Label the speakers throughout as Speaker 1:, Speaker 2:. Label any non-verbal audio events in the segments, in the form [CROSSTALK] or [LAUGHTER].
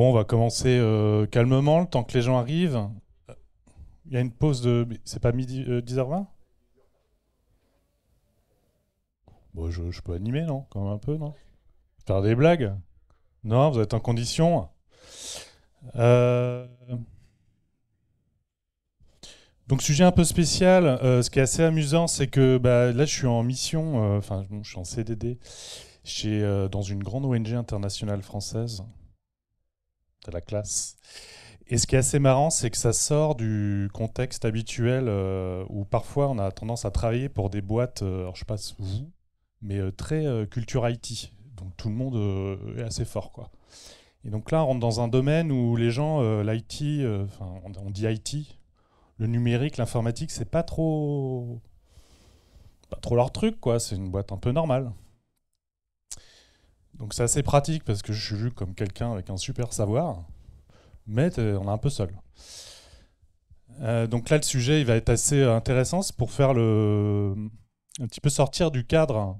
Speaker 1: Bon, on va commencer euh, calmement, le temps que les gens arrivent. Il y a une pause de. C'est pas midi, 10h20 euh, Bon, je, peux animer, non Quand même un peu, non Faire des blagues Non, vous êtes en condition euh, Donc sujet un peu spécial, ce qui est assez amusant, c'est que bah, là je suis en mission, enfin je suis en CDD, chez, dans une grande ONG internationale française de la classe. Et ce qui est assez marrant, c'est que ça sort du contexte habituel euh, où parfois on a tendance à travailler pour des boîtes, euh, alors je sais pas vous, mais euh, très culture IT. Donc tout le monde est assez fort, quoi. Et donc là, on rentre dans un domaine où les gens, l'IT, on, on, dit IT, le numérique, l'informatique, c'est pas trop, pas trop leur truc, quoi. C'est une boîte un peu normale. Donc c'est assez pratique parce que je suis vu comme quelqu'un avec un super savoir, mais euh, on est un peu seul. Euh, donc là, le sujet, il va être assez euh, intéressant c'est pour faire le, un petit peu sortir du cadre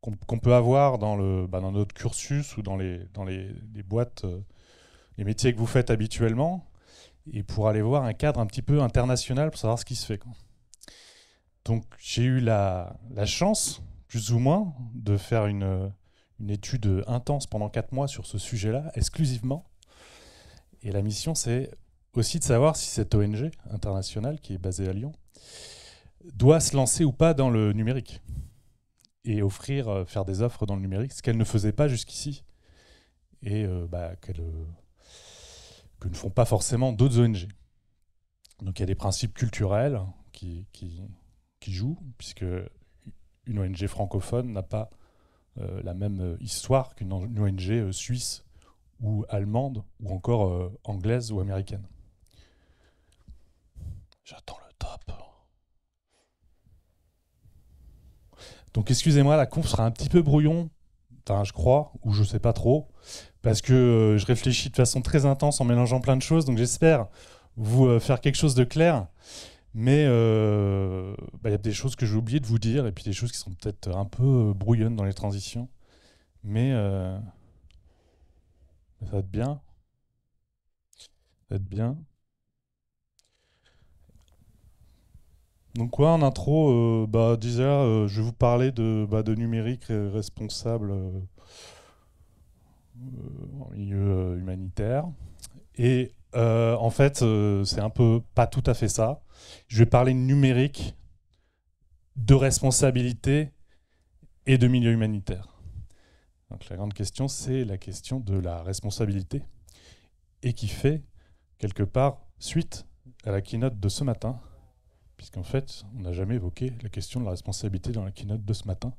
Speaker 1: qu'on peut avoir dans, le, bah, dans notre cursus ou dans les, dans les, boîtes, les métiers que vous faites habituellement, et pour aller voir un cadre un petit peu international pour savoir ce qui se fait. Donc j'ai eu la, chance, plus ou moins, de faire une une étude intense pendant quatre mois sur ce sujet-là, exclusivement. Et la mission, c'est aussi de savoir si cette ONG internationale, qui est basée à Lyon, doit se lancer ou pas dans le numérique et offrir, euh, faire des offres dans le numérique, ce qu'elle ne faisait pas jusqu'ici et euh, bah, euh, que ne font pas forcément d'autres ONG. Donc il y a des principes culturels qui jouent, puisque une ONG francophone n'a pas euh, la même euh, histoire qu'une ONG euh, suisse ou allemande ou encore anglaise ou américaine. J'attends le top. Donc excusez-moi, la conf sera un petit peu brouillon, je crois, ou je sais pas trop, parce que je réfléchis de façon très intense en mélangeant plein de choses, donc j'espère vous faire quelque chose de clair. Mais euh, bah, il y a des choses que j'ai oublié de vous dire, et puis des choses qui sont peut-être un peu euh, brouillonnes dans les transitions. Mais euh, ça va être bien. Ça va être bien. Donc quoi, en intro, bah, déjà, je vais vous parler de, bah, de numérique responsable en milieu humanitaire. Et en fait, c'est un peu pas tout à fait ça je vais parler numérique, de responsabilité et de milieu humanitaire. Donc la grande question, c'est la question de la responsabilité et qui fait quelque part suite à la keynote de ce matin, puisqu'en fait, on n'a jamais évoqué la question de la responsabilité dans la keynote de ce matin.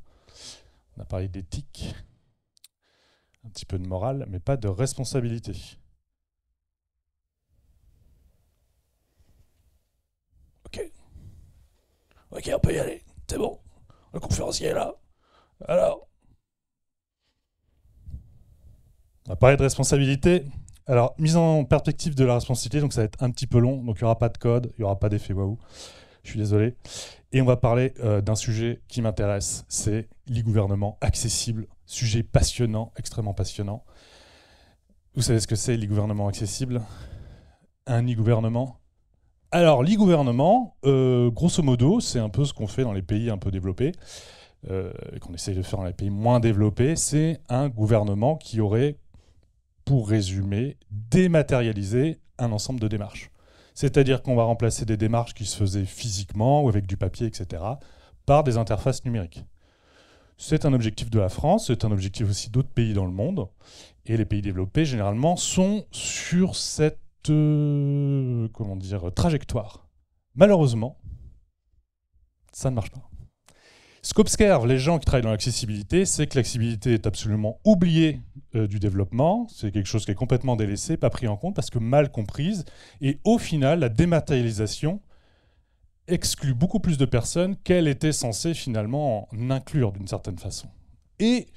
Speaker 1: On a parlé d'éthique, un petit peu de morale, mais pas de responsabilité. Ok, on peut y aller. C'est bon. Le conférencier est là. Alors. On va parler de responsabilité. Alors, mise en perspective de la responsabilité, donc ça va être un petit peu long, donc il n'y aura pas de code, il n'y aura pas d'effet waouh, je suis désolé. Et on va parler euh, d'un sujet qui m'intéresse, c'est l'e-gouvernement accessible, sujet passionnant, extrêmement passionnant. Vous savez ce que c'est l'e-gouvernement accessible Un e-gouvernement, alors, l'e-gouvernement, euh, grosso modo, c'est un peu ce qu'on fait dans les pays un peu développés, euh, et qu'on essaye de faire dans les pays moins développés. C'est un gouvernement qui aurait, pour résumer, dématérialisé un ensemble de démarches. C'est-à-dire qu'on va remplacer des démarches qui se faisaient physiquement ou avec du papier, etc., par des interfaces numériques. C'est un objectif de la France, c'est un objectif aussi d'autres pays dans le monde. Et les pays développés, généralement, sont sur cette euh, comment dire, trajectoire. Malheureusement, ça ne marche pas. Ce les gens qui travaillent dans l'accessibilité, c'est que l'accessibilité est absolument oubliée euh, du développement. C'est quelque chose qui est complètement délaissé, pas pris en compte, parce que mal comprise. Et au final, la dématérialisation exclut beaucoup plus de personnes qu'elle était censée finalement inclure d'une certaine façon. Et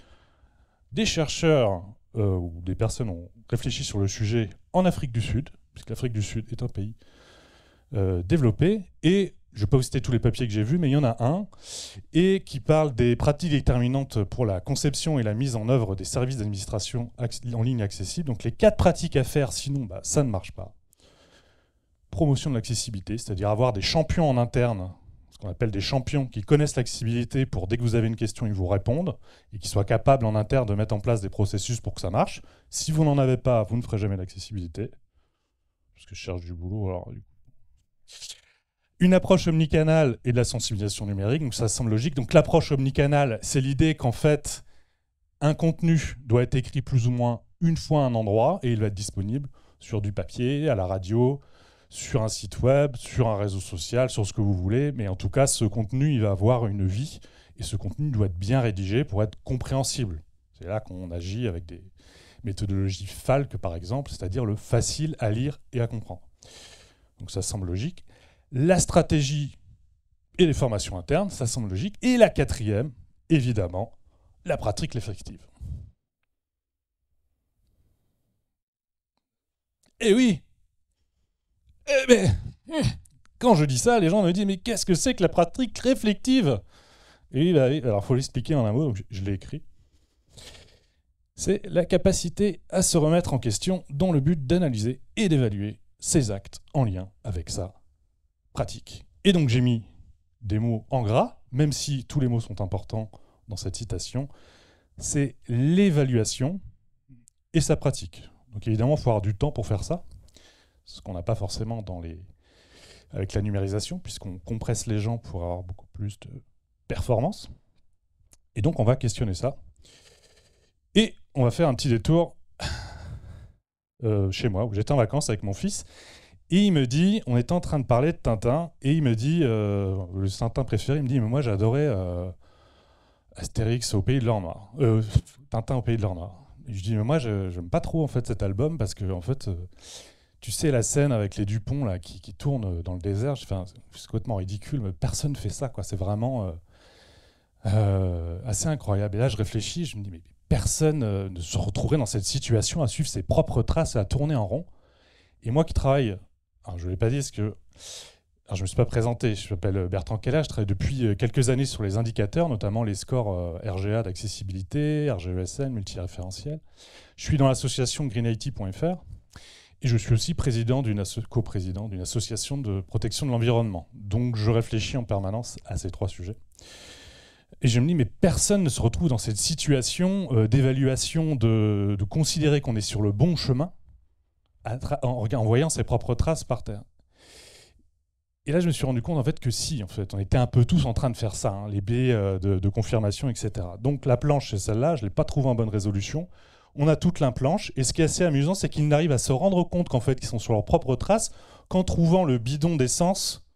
Speaker 1: des chercheurs euh, ou des personnes ont réfléchi sur le sujet en Afrique du Sud puisque l'Afrique du Sud est un pays euh, développé. Et je ne vais pas vous citer tous les papiers que j'ai vus, mais il y en a un, et qui parle des pratiques déterminantes pour la conception et la mise en œuvre des services d'administration en ligne accessibles. Donc les quatre pratiques à faire, sinon bah, ça ne marche pas. Promotion de l'accessibilité, c'est-à-dire avoir des champions en interne, ce qu'on appelle des champions qui connaissent l'accessibilité pour dès que vous avez une question, ils vous répondent, et qui soient capables en interne de mettre en place des processus pour que ça marche. Si vous n'en avez pas, vous ne ferez jamais l'accessibilité parce que je cherche du boulot. Une approche omnicanale et de la sensibilisation numérique, donc ça semble logique. Donc l'approche omnicanale, c'est l'idée qu'en fait, un contenu doit être écrit plus ou moins une fois à un endroit et il va être disponible sur du papier, à la radio, sur un site web, sur un réseau social, sur ce que vous voulez. Mais en tout cas, ce contenu, il va avoir une vie et ce contenu doit être bien rédigé pour être compréhensible. C'est là qu'on agit avec des, méthodologie FALC par exemple, c'est-à-dire le facile à lire et à comprendre. Donc ça semble logique. La stratégie et les formations internes, ça semble logique. Et la quatrième, évidemment, la pratique réflexive. Eh oui Eh ben eh, Quand je dis ça, les gens me disent Mais qu'est-ce que c'est que la pratique réflective Et bah, alors, faut l'expliquer en un mot, donc je l'ai écrit. C'est la capacité à se remettre en question dans le but d'analyser et d'évaluer ses actes en lien avec sa pratique. Et donc j'ai mis des mots en gras, même si tous les mots sont importants dans cette citation. C'est l'évaluation et sa pratique. Donc évidemment, il faut avoir du temps pour faire ça, ce qu'on n'a pas forcément dans les... avec la numérisation, puisqu'on compresse les gens pour avoir beaucoup plus de performance. Et donc on va questionner ça. Et on va faire un petit détour euh, chez moi, où j'étais en vacances avec mon fils. Et il me dit, on était en train de parler de Tintin, et il me dit, euh, le Tintin préféré, il me dit, mais moi j'adorais euh, Astérix au Pays de l'Or euh, Tintin au Pays de l'Or je dis, mais moi je j'aime pas trop en fait cet album, parce que en fait, tu sais la scène avec les Dupont là, qui, qui tournent dans le désert, c'est complètement ridicule, mais personne fait ça, quoi. C'est vraiment assez incroyable. Et là je réfléchis, je me dis, mais personne euh, ne se retrouverait dans cette situation à suivre ses propres traces, à tourner en rond. Et moi qui travaille, je ne l'ai pas dit, parce que alors je ne me suis pas présenté, je m'appelle euh, Bertrand Kella, je travaille depuis euh, quelques années sur les indicateurs, notamment les scores RGA d'accessibilité, RGESN, multiréférentiel. Je suis dans l'association greenIT.fr et je suis aussi président d'une co-président d'une association de protection de l'environnement. Donc je réfléchis en permanence à ces trois sujets. Et je me dis, mais personne ne se retrouve dans cette situation euh, d'évaluation, de, considérer qu'on est sur le bon chemin en, voyant ses propres traces par terre. Et là, je me suis rendu compte en fait que si, en fait, on était un peu tous en train de faire ça, hein, les baies euh, de, confirmation, etc. Donc la planche, c'est celle-là, je ne l'ai pas trouvée en bonne résolution. On a toute la planche, et ce qui est assez amusant, c'est qu'ils n'arrivent à se rendre compte qu'en fait, qu'ils sont sur leurs propres traces qu'en trouvant le bidon d'essence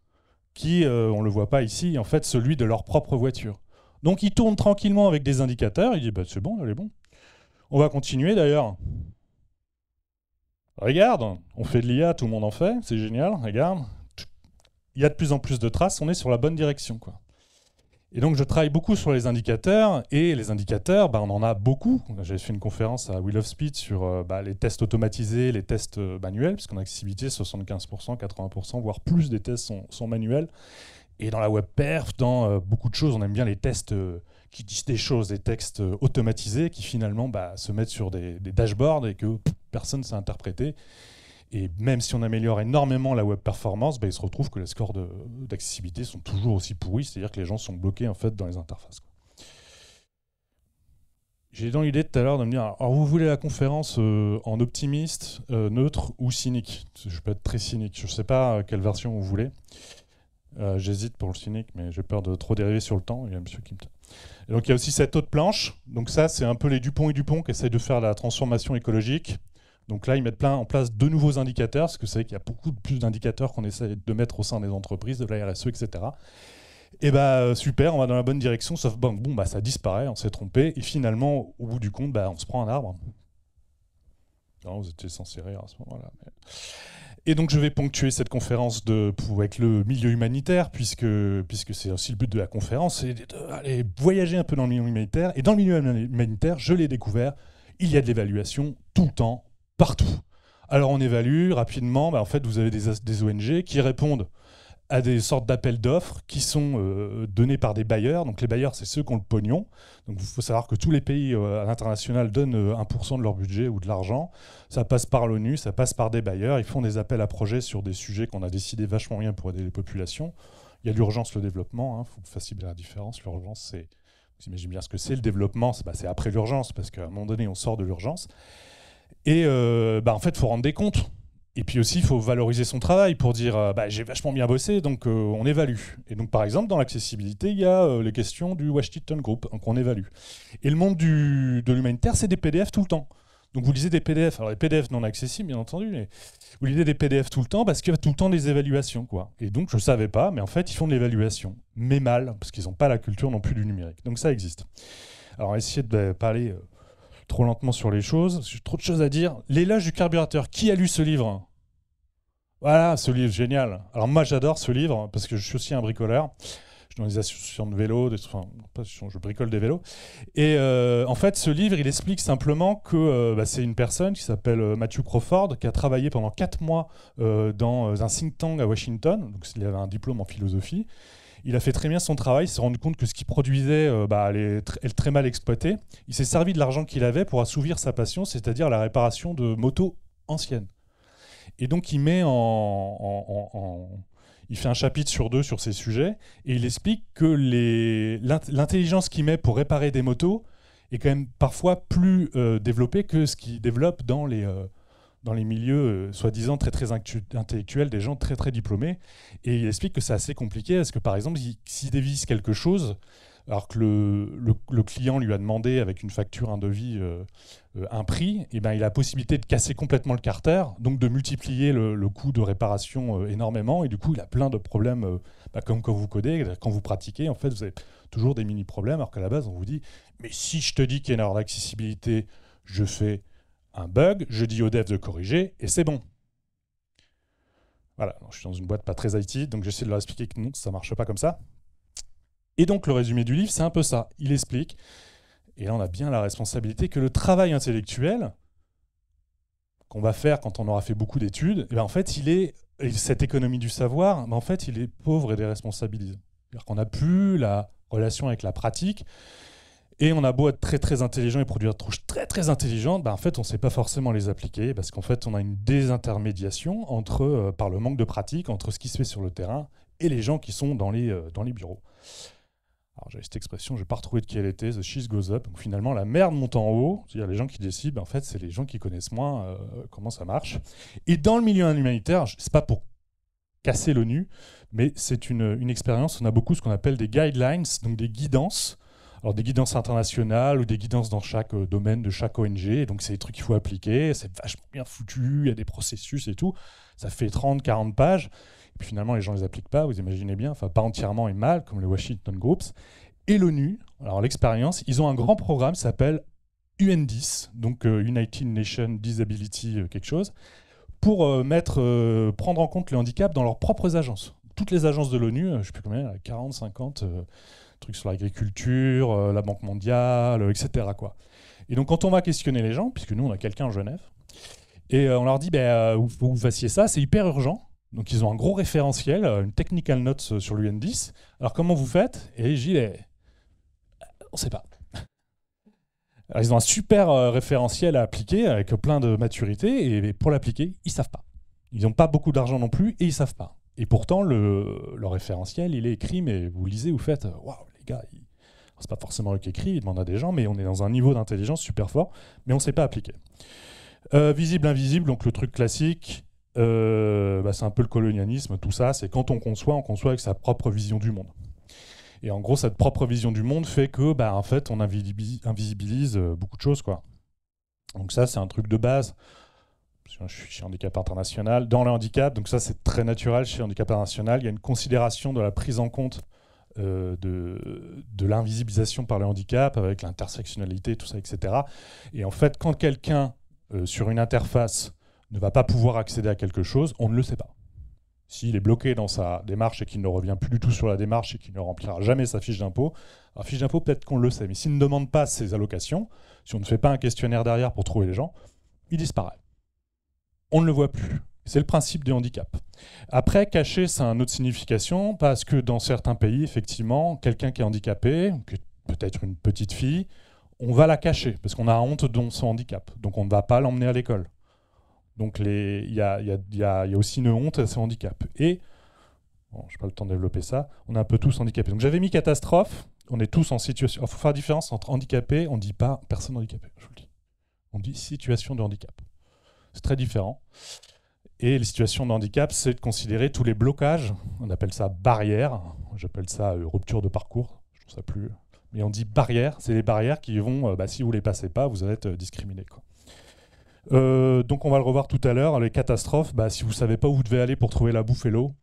Speaker 1: qui, euh, on ne le voit pas ici, en fait celui de leur propre voiture. Donc il tourne tranquillement avec des indicateurs, il dit bah, c'est bon, est bon. On va continuer d'ailleurs. Regarde, on fait de l'IA, tout le monde en fait, c'est génial, regarde. Il y a de plus en plus de traces, on est sur la bonne direction. Quoi. Et donc je travaille beaucoup sur les indicateurs, et les indicateurs, bah, on en a beaucoup. J'avais fait une conférence à Wheel of Speed sur euh, bah, les tests automatisés, les tests euh, manuels, puisqu'en accessibilité, 75%, 80%, voire plus des tests sont manuels. Et dans la web perf, dans euh, beaucoup de choses, on aime bien les tests euh, qui disent des choses, des textes euh, automatisés qui finalement bah, se mettent sur des, dashboards et que personne ne sait interpréter. Et même si on améliore énormément la web performance, bah, il se retrouve que les scores d'accessibilité sont toujours aussi pourris, c'est-à-dire que les gens sont bloqués en fait dans les interfaces. J'ai dans l'idée tout à l'heure de me dire, alors vous voulez la conférence en optimiste, neutre ou cynique Je peux être très cynique, je ne sais pas quelle version vous voulez. Euh, j'hésite pour le cynique, mais j'ai peur de trop dériver sur le temps. Il y a Monsieur donc il y a aussi cette autre planche. Donc ça, c'est un peu les Dupont et Dupont qui essayent de faire la transformation écologique. Donc là, ils mettent plein en place de nouveaux indicateurs, parce que c'est qu'il y a beaucoup plus d'indicateurs qu'on essaie de mettre au sein des entreprises, de la RSE, etc. Et bah euh, super, on va dans la bonne direction, sauf bon, bon bah ça disparaît, on s'est trompé, et finalement, au bout du compte, bah, on se prend un arbre. Non, vous étiez censé rire à ce moment-là. Mais... Et donc je vais ponctuer cette conférence avec le milieu humanitaire, puisque, puisque c'est aussi le but de la conférence, c'est d'aller voyager un peu dans le milieu humanitaire. Et dans le milieu humanitaire, je l'ai découvert, il y a de l'évaluation tout le temps, partout. Alors on évalue rapidement, bah, en fait vous avez des ONG qui répondent à des sortes d'appels d'offres qui sont euh, donnés par des bailleurs. Donc les bailleurs, c'est ceux qui ont le pognon. Donc il faut savoir que tous les pays euh, à l'international donnent 1% euh, de leur budget ou de l'argent. Ça passe par l'ONU, ça passe par des bailleurs. Ils font des appels à projets sur des sujets qu'on a décidé vachement bien pour aider les populations. Il y a l'urgence, le développement. Il hein. faut que vous fassiez bien la différence. L'urgence, c'est... Vous imaginez bien ce que c'est. Le développement, c'est bah, après l'urgence, parce qu'à un moment donné, on sort de l'urgence. Et bah, en fait, il faut rendre des comptes et puis aussi, il faut valoriser son travail pour dire euh, bah, j'ai vachement bien bossé, donc euh, on évalue. Et donc, par exemple, dans l'accessibilité, il y a euh, les questions du Washington Group, donc hein, on évalue. Et le monde du, de l'humanitaire, c'est des PDF tout le temps. Donc, vous lisez des PDF, alors les PDF non accessibles, bien entendu, mais vous lisez des PDF tout le temps parce qu'il y a tout le temps des évaluations. Quoi. Et donc, je ne savais pas, mais en fait, ils font de l'évaluation, mais mal, parce qu'ils n'ont pas la culture non plus du numérique. Donc, ça existe. Alors, essayez de parler trop lentement sur les choses, j'ai trop de choses à dire. L'éloge du carburateur, qui a lu ce livre Voilà, ce livre génial. Alors moi j'adore ce livre parce que je suis aussi un bricoleur. Je suis dans des associations de vélos, enfin, je bricole des vélos. Et euh, en fait, ce livre, il explique simplement que euh, bah, c'est une personne qui s'appelle euh, Matthew Crawford, qui a travaillé pendant 4 mois dans un think tank à Washington, donc il avait un diplôme en philosophie, il a fait très bien son travail, il s'est rendu compte que ce qu'il produisait, euh, bah, elle, est très mal exploitée. Il s'est servi de l'argent qu'il avait pour assouvir sa passion, c'est-à-dire la réparation de motos anciennes. Et donc il met en, il fait un chapitre sur deux sur ces sujets et il explique que l'intelligence qu'il met pour réparer des motos est quand même parfois plus euh, développée que ce qu'il développe dans les, euh, dans les milieux euh, soi-disant très très intellectuels, des gens très très diplômés. Et il explique que c'est assez compliqué parce que par exemple, s'il dévisse quelque chose, alors que le, client lui a demandé avec une facture, un devis, euh, euh, un prix, et eh ben il a la possibilité de casser complètement le carter, donc de multiplier le, coût de réparation énormément, et du coup il a plein de problèmes, bah, comme quand vous codez, quand vous pratiquez, en fait vous avez toujours des mini-problèmes, alors qu'à la base on vous dit, mais si je te dis qu'il y a une erreur d'accessibilité, je fais un bug, je dis aux devs de corriger, et c'est bon. Voilà, je suis dans une boîte pas très IT, donc j'essaie de leur expliquer que non, ça marche pas comme ça. Et donc le résumé du livre, c'est un peu ça. Il explique, et là on a bien la responsabilité que le travail intellectuel qu'on va faire quand on aura fait beaucoup d'études, eh ben, en fait, il est cette économie du savoir, mais ben, en fait, il est pauvre et déresponsabilisé. C'est-à-dire qu'on n'a plus la relation avec la pratique et on a beau être très très intelligent et produire des trouches très très intelligentes, bah, en fait on ne sait pas forcément les appliquer parce qu'en fait on a une désintermédiation entre, euh, par le manque de pratique entre ce qui se fait sur le terrain et les gens qui sont dans les, euh, dans les bureaux. Alors j'avais cette expression, je n'ai pas retrouvé de qui elle était, the cheese goes up. finalement, la merde monte en haut. cest les gens qui décident, bah, en fait, c'est les gens qui connaissent moins euh, comment ça marche. Et dans le milieu humanitaire, n'est pas pour casser l'ONU, mais c'est une, une expérience. On a beaucoup ce qu'on appelle des guidelines, donc des guidances alors des guidances internationales ou des guidances dans chaque euh, domaine de chaque ONG. donc c'est des trucs qu'il faut appliquer, c'est vachement bien foutu, il y a des processus et tout. Ça fait 30-40 pages. Et puis finalement, les gens ne les appliquent pas, vous imaginez bien, enfin pas entièrement et mal, comme les Washington Groups. Et l'ONU, alors l'expérience, ils ont un grand programme qui s'appelle UNDIS, donc euh, United Nations Disability euh, quelque chose, pour mettre, prendre en compte les handicaps dans leurs propres agences toutes les agences de l'ONU, euh, je ne sais plus combien, 40, euh, 50 euh, trucs sur l'agriculture, la Banque mondiale, etc. Quoi. Et donc quand on va questionner les gens, puisque nous on a quelqu'un en Genève, et on leur dit, ben, vous, fassiez ça, c'est hyper urgent. Donc ils ont un gros référentiel, une technical note sur l'UN10. Alors comment vous faites Et j'y ben, On ne sait pas. [LAUGHS] ils ont un super référentiel à appliquer avec plein de maturité et pour l'appliquer, ils savent pas. Ils n'ont pas beaucoup d'argent non plus et ils savent pas. Et pourtant, le, référentiel, il est écrit, mais vous lisez, vous faites Waouh, les gars, c'est pas forcément eux qui écrit, il demande à des gens, mais on est dans un niveau d'intelligence super fort, mais on ne sait pas appliquer. Euh, visible, invisible, donc le truc classique, euh, bah, c'est un peu le colonialisme, tout ça, c'est quand on conçoit, on conçoit avec sa propre vision du monde. Et en gros, cette propre vision du monde fait que, bah, en fait, on invisibilise euh, beaucoup de choses, quoi. Donc ça, c'est un truc de base je suis chez handicap international, dans le handicap, donc ça c'est très naturel chez handicap international, il y a une considération de la prise en compte euh, de, de l'invisibilisation par le handicap, avec l'intersectionnalité, tout ça, etc. Et en fait, quand quelqu'un euh, sur une interface ne va pas pouvoir accéder à quelque chose, on ne le sait pas. S'il est bloqué dans sa démarche et qu'il ne revient plus du tout sur la démarche et qu'il ne remplira jamais sa fiche d'impôt, alors fiche d'impôt, peut-être qu'on le sait, mais s'il ne demande pas ses allocations, si on ne fait pas un questionnaire derrière pour trouver les gens, il disparaît on ne le voit plus. C'est le principe du handicap. Après, cacher, ça a une autre signification, parce que dans certains pays, effectivement, quelqu'un qui est handicapé, peut-être une petite fille, on va la cacher, parce qu'on a honte de son handicap. Donc on ne va pas l'emmener à l'école. Donc il y, a, aussi une honte à son handicap. Et, je n'ai pas le temps de développer ça, on est un peu tous handicapés. Donc j'avais mis catastrophe, on est tous en situation... Il oh, faut faire la différence entre handicapé, on ne dit pas personne handicapée, je vous le dis. On dit situation de handicap. C'est très différent. Et les situations de handicap, c'est de considérer tous les blocages, on appelle ça barrière, j'appelle ça euh, rupture de parcours, je trouve ça plus... Mais on dit barrière, c'est les barrières qui vont, euh, bah, si vous ne les passez pas, vous allez être euh, discriminé. donc on va le revoir tout à l'heure, les catastrophes, bah, si vous ne savez pas où vous devez aller pour trouver la bouffe et l'eau,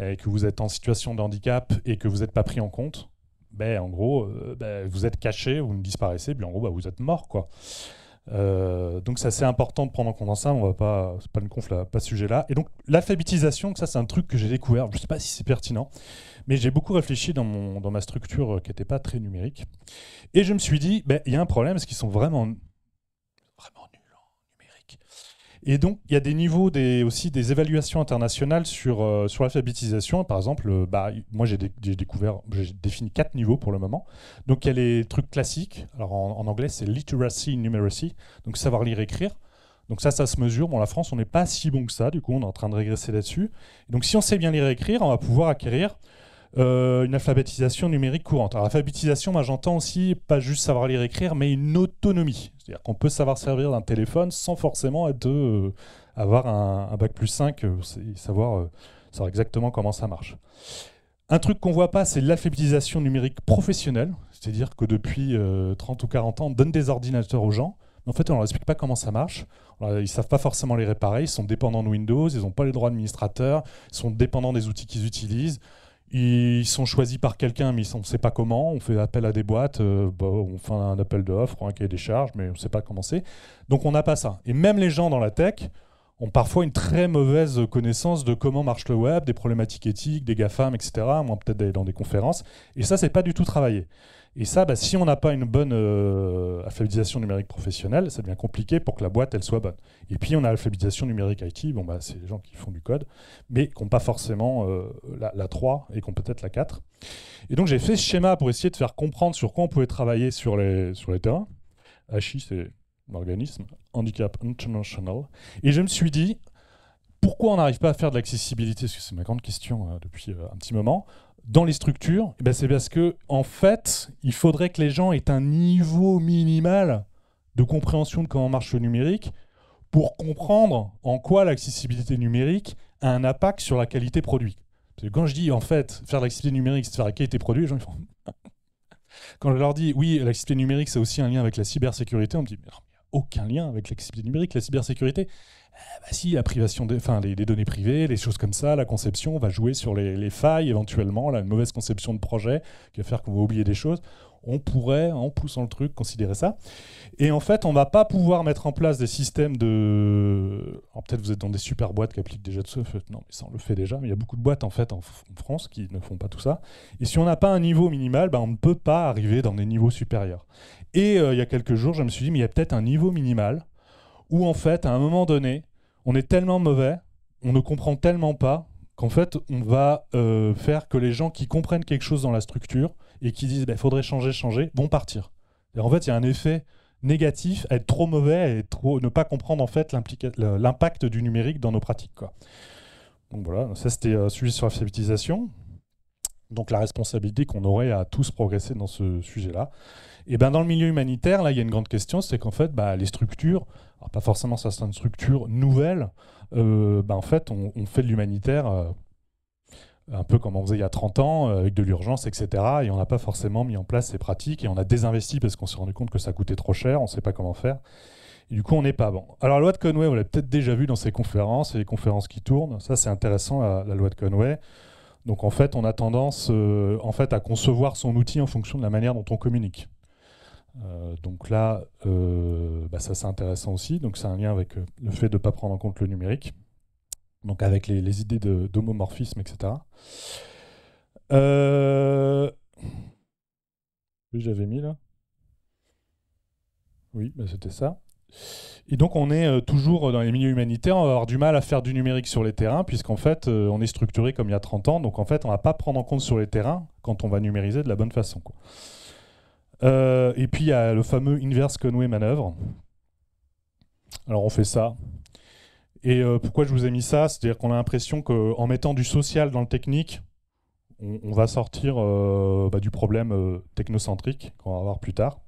Speaker 1: et que vous êtes en situation de handicap et que vous n'êtes pas pris en compte, ben, en gros, ben, vous êtes caché, vous ne disparaissez, puis en gros, bah, vous êtes mort. Euh, donc c'est assez important de prendre en compte ça, on va pas, c'est pas une conf là, pas ce sujet-là. Et donc l'alphabétisation, ça c'est un truc que j'ai découvert, je sais pas si c'est pertinent, mais j'ai beaucoup réfléchi dans, mon, dans ma structure euh, qui n'était pas très numérique. Et je me suis dit, ben, il y a un problème, parce qu'ils sont vraiment, vraiment et donc, il y a des niveaux des, aussi des évaluations internationales sur, euh, sur l'alphabétisation. Par exemple, euh, bah, moi, j'ai, découvert, j'ai défini quatre niveaux pour le moment. Donc, il y a les trucs classiques. Alors, en, anglais, c'est literacy, numeracy. Donc, savoir lire, et écrire. Donc ça, ça se mesure. Bon, la France, on n'est pas si bon que ça. Du coup, on est en train de régresser là-dessus. Donc si on sait bien lire et écrire, on va pouvoir acquérir euh, une alphabétisation numérique courante. Alors, alphabétisation, moi j'entends aussi pas juste savoir lire et écrire, mais une autonomie. C'est-à-dire qu'on peut savoir servir d'un téléphone sans forcément être, euh, avoir un, bac plus 5, euh, savoir, savoir exactement comment ça marche. Un truc qu'on voit pas, c'est l'alphabétisation numérique professionnelle. C'est-à-dire que depuis 30 ou 40 ans, on donne des ordinateurs aux gens. Mais en fait, on ne leur explique pas comment ça marche. Ils ils savent pas forcément les réparer. Ils sont dépendants de Windows. Ils n'ont pas les droits d'administrateur, Ils sont dépendants des outils qu'ils utilisent. Ils sont choisis par quelqu'un, mais on ne sait pas comment. On fait appel à des boîtes, euh, bah, on fait un appel d'offres, un cahier des charges, mais on ne sait pas comment c'est. Donc on n'a pas ça. Et même les gens dans la tech ont parfois une très mauvaise connaissance de comment marche le web, des problématiques éthiques, des GAFAM, etc. Moi, peut-être d'aller dans des conférences. Et ça, c'est pas du tout travaillé. Et ça, bah, si on n'a pas une bonne euh, alphabétisation numérique professionnelle, ça devient compliqué pour que la boîte elle soit bonne. Et puis on a l'alphabétisation numérique IT, bon bah c'est les gens qui font du code, mais qui n'ont pas forcément euh, la, 3 et qui ont peut-être la 4. Et donc j'ai fait ce schéma pour essayer de faire comprendre sur quoi on pouvait travailler sur les, sur les terrains. HI c'est l'organisme, Handicap International. Et je me suis dit, pourquoi on n'arrive pas à faire de l'accessibilité Parce que c'est ma grande question hein, depuis euh, un petit moment dans les structures, eh ben, c'est parce que en fait, il faudrait que les gens aient un niveau minimal de compréhension de comment marche le numérique pour comprendre en quoi l'accessibilité numérique a un impact sur la qualité produit. quand je dis en fait faire l'accessibilité numérique, c'est faire la qualité produit, les gens ils font. [LAUGHS] quand je leur dis oui, l'accessibilité numérique, c'est aussi un lien avec la cybersécurité, on me dit mais il n'y a aucun lien avec l'accessibilité numérique, la cybersécurité bah si, la privation des, les, données privées, les choses comme ça, la conception va jouer sur les, failles éventuellement, la mauvaise conception de projet qui va faire qu'on va oublier des choses. On pourrait, en poussant le truc, considérer ça. Et en fait, on ne va pas pouvoir mettre en place des systèmes de. Oh, peut-être vous êtes dans des super boîtes qui appliquent déjà de ça. Non, mais ça on le fait déjà. Mais il y a beaucoup de boîtes en fait en, France qui ne font pas tout ça. Et si on n'a pas un niveau minimal, ben, on ne peut pas arriver dans des niveaux supérieurs. Et euh, il y a quelques jours, je me suis dit, mais il y a peut-être un niveau minimal où en fait, à un moment donné, on est tellement mauvais, on ne comprend tellement pas, qu'en fait, on va euh, faire que les gens qui comprennent quelque chose dans la structure et qui disent il bah, faudrait changer, changer, vont partir. Et en fait, il y a un effet négatif à être trop mauvais et trop, ne pas comprendre en fait l'impact du numérique dans nos pratiques. Quoi. Donc voilà, ça c'était un sujet sur la fiabilisation, Donc la responsabilité qu'on aurait à tous progresser dans ce sujet-là. Eh ben, dans le milieu humanitaire, là, il y a une grande question, c'est qu'en fait, bah, les structures, pas forcément certaines structures nouvelles, euh, bah, en fait, on, fait de l'humanitaire euh, un peu comme on faisait il y a 30 ans, euh, avec de l'urgence, etc. Et on n'a pas forcément mis en place ces pratiques et on a désinvesti parce qu'on s'est rendu compte que ça coûtait trop cher, on ne sait pas comment faire. Et du coup, on n'est pas bon. Alors, la loi de Conway, vous l'avez peut-être déjà vu dans ces conférences et les conférences qui tournent. Ça, c'est intéressant, la, loi de Conway. Donc en fait, on a tendance euh, en fait, à concevoir son outil en fonction de la manière dont on communique. Euh, donc là, euh, bah, ça c'est intéressant aussi. Donc c'est un lien avec euh, le fait de ne pas prendre en compte le numérique, donc avec les, idées d'homomorphisme, etc. J'avais mis là. Oui, bah, c'était ça. Et donc on est toujours dans les milieux humanitaires, on va avoir du mal à faire du numérique sur les terrains, puisqu'en fait on est structuré comme il y a 30 ans, donc en fait on ne va pas prendre en compte sur les terrains quand on va numériser de la bonne façon. Euh, et puis il y a le fameux inverse Conway manœuvre. Alors on fait ça. Et euh, pourquoi je vous ai mis ça C'est-à-dire qu'on a l'impression qu'en mettant du social dans le technique, on, va sortir euh, bah, du problème technocentrique qu'on va avoir plus tard.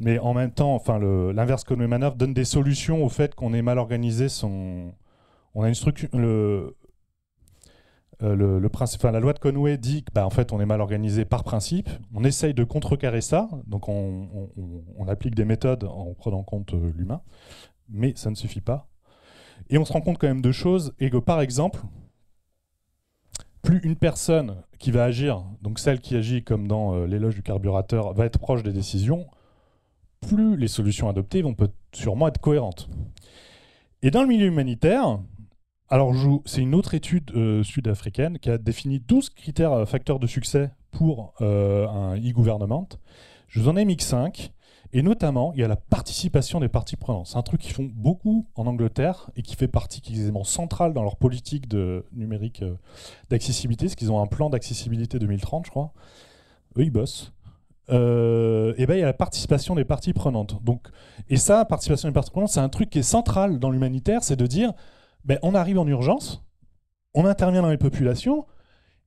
Speaker 1: Mais en même temps, enfin, l'inverse Conway manœuvre donne des solutions au fait qu'on est mal organisé son. On a une structure. Euh, la loi de Conway dit qu'en bah, en fait, on est mal organisé par principe. On essaye de contrecarrer ça, donc on, applique des méthodes en prenant en compte euh, l'humain, mais ça ne suffit pas. Et on se rend compte quand même de choses, et que par exemple, plus une personne qui va agir, donc celle qui agit comme dans euh, l'éloge du carburateur, va être proche des décisions, plus les solutions adoptées vont peut sûrement être cohérentes. Et dans le milieu humanitaire, alors, c'est une autre étude euh, sud-africaine qui a défini 12 critères euh, facteurs de succès pour euh, un e-gouvernement. Je vous en ai mis 5. Et notamment, il y a la participation des parties prenantes. C'est un truc qu'ils font beaucoup en Angleterre et qui fait partie quasiment centrale dans leur politique de numérique d'accessibilité, parce qu'ils ont un plan d'accessibilité 2030, je crois. Eux, ils bossent. et bien il y a la participation des parties prenantes. Donc, et ça, participation des parties prenantes, c'est un truc qui est central dans l'humanitaire, c'est de dire ben, on arrive en urgence, on intervient dans les populations,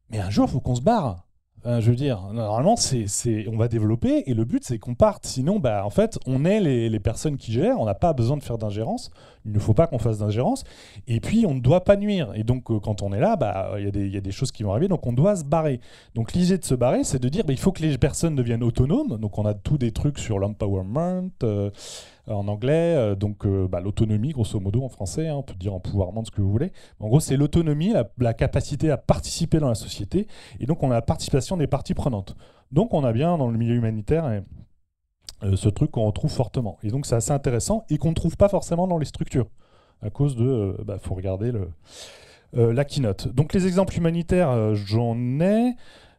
Speaker 1: mais un jour, il faut qu'on se barre. je veux dire, normalement, c'est, on va développer et le but, c'est qu'on parte. Sinon, bah, en fait, on est les personnes qui gèrent, on n'a pas besoin de faire d'ingérence. Il ne faut pas qu'on fasse d'ingérence. Et puis, on ne doit pas nuire. Et donc, euh, quand on est là, bah, il bah, y, y, a des choses qui vont arriver, donc on doit se barrer. Donc, l'idée de se barrer, c'est de dire bah, il faut que les personnes deviennent autonomes. Donc, on a tous des trucs sur l'empowerment. Euh, en anglais, euh, donc bah, l'autonomie, grosso modo en français, hein. on peut dire empowerment, ce que vous voulez. En gros, c'est l'autonomie, la, capacité à participer dans la société, et donc on a la participation des parties prenantes. Donc on a bien dans le milieu humanitaire, euh, ce truc qu'on retrouve fortement. Et donc c'est assez intéressant et qu'on ne trouve pas forcément dans les structures, à cause de, Il euh, bah, faut regarder euh, la keynote. Donc les exemples humanitaires, j'en ai.